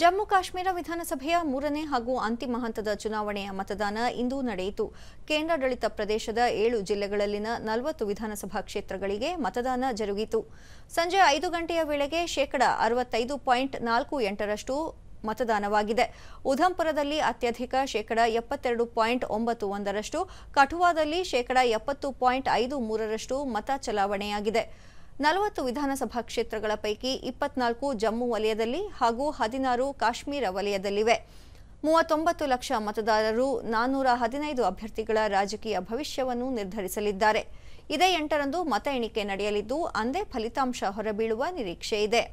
ಜಮ್ಮು ಕಾಶ್ಮೀರ ವಿಧಾನಸಭೆಯ ಮೂರನೇ ಹಾಗೂ ಅಂತಿಮ ಹಂತದ ಚುನಾವಣೆಯ ಮತದಾನ ಇಂದು ನಡೆಯಿತು ಕೇಂದ್ರಾಡಳಿತ ಪ್ರದೇಶದ ಏಳು ಜಿಲ್ಲೆಗಳಲ್ಲಿನ ನಲವತ್ತು ವಿಧಾನಸಭಾ ಕ್ಷೇತ್ರಗಳಿಗೆ ಮತದಾನ ಜರುಗಿತು ಸಂಜೆ ಐದು ಗಂಟೆಯ ವೇಳೆಗೆ ಶೇಕಡ ಅರವತ್ತೈದು ಪಾಯಿಂಟ್ ನಾಲ್ಕು ಎಂಟರಷ್ಟು ಮತದಾನವಾಗಿದೆ ಉಧಂಪುರದಲ್ಲಿ ಅತ್ಯಧಿಕ ಶೇಕಡ ಎಪ್ಪತ್ತೆರಡು ಪಾಯಿಂಟ್ ಒಂಬತ್ತು ಒಂದರಷ್ಟು ಕಠುವಾದಲ್ಲಿ ಶೇಕಡ ಎಪ್ಪತ್ತು ಪಾಯಿಂಟ್ ಐದು ಮೂರರಷ್ಟು ಮತ ಚಲಾವಣೆಯಾಗಿದೆ ನಲವತ್ತು ವಿಧಾನಸಭಾ ಕ್ಷೇತ್ರಗಳ ಪೈಕಿ ಇಪ್ಪತ್ನಾಲ್ಕು ಜಮ್ಮು ವಲಯದಲ್ಲಿ ಹಾಗೂ ಹದಿನಾರು ಕಾಶ್ಮೀರ ವಲಯದಲ್ಲಿವೆ ಮೂವತ್ತೊಂಬತ್ತು ಲಕ್ಷ ಮತದಾರರು ನಾನೂರ ಹದಿನೈದು ಅಭ್ಯರ್ಥಿಗಳ ರಾಜಕೀಯ ಭವಿಷ್ಯವನ್ನು ನಿರ್ಧರಿಸಲಿದ್ದಾರೆ ಇದೇ ಎಂಟರಂದು ಮತ ಎಣಿಕೆ ನಡೆಯಲಿದ್ದು ಅಂದೇ ಫಲಿತಾಂಶ ಹೊರಬೀಳುವ ನಿರೀಕ್ಷೆ ಇದೆ